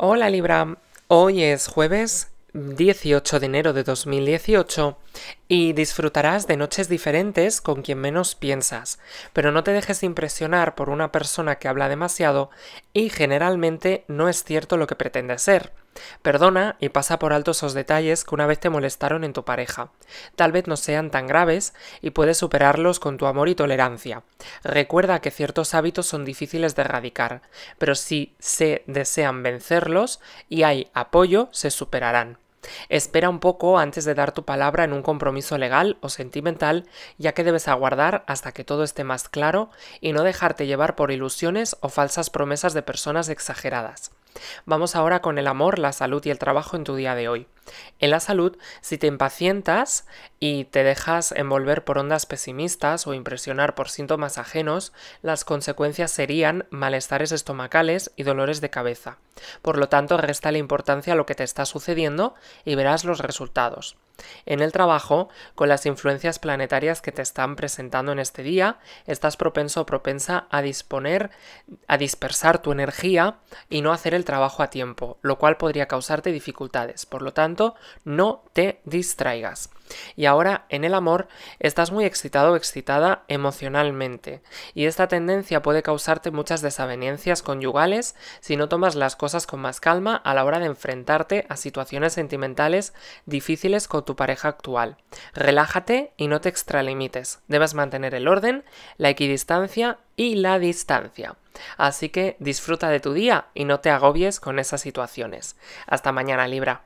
Hola Libra, hoy es jueves 18 de enero de 2018 y disfrutarás de noches diferentes con quien menos piensas, pero no te dejes impresionar por una persona que habla demasiado y generalmente no es cierto lo que pretende ser. Perdona y pasa por alto esos detalles que una vez te molestaron en tu pareja. Tal vez no sean tan graves y puedes superarlos con tu amor y tolerancia. Recuerda que ciertos hábitos son difíciles de erradicar, pero si se desean vencerlos y hay apoyo, se superarán. Espera un poco antes de dar tu palabra en un compromiso legal o sentimental, ya que debes aguardar hasta que todo esté más claro y no dejarte llevar por ilusiones o falsas promesas de personas exageradas. Vamos ahora con el amor, la salud y el trabajo en tu día de hoy. En la salud, si te impacientas y te dejas envolver por ondas pesimistas o impresionar por síntomas ajenos, las consecuencias serían malestares estomacales y dolores de cabeza. Por lo tanto, resta la importancia a lo que te está sucediendo y verás los resultados. En el trabajo, con las influencias planetarias que te están presentando en este día, estás propenso o propensa a disponer, a dispersar tu energía y no hacer el trabajo a tiempo, lo cual podría causarte dificultades. Por lo tanto, no te distraigas. Y ahora, en el amor, estás muy excitado o excitada emocionalmente, y esta tendencia puede causarte muchas desavenencias conyugales si no tomas las cosas con más calma a la hora de enfrentarte a situaciones sentimentales difíciles con tu pareja actual. Relájate y no te extralimites. Debes mantener el orden, la equidistancia y la distancia. Así que disfruta de tu día y no te agobies con esas situaciones. Hasta mañana, Libra.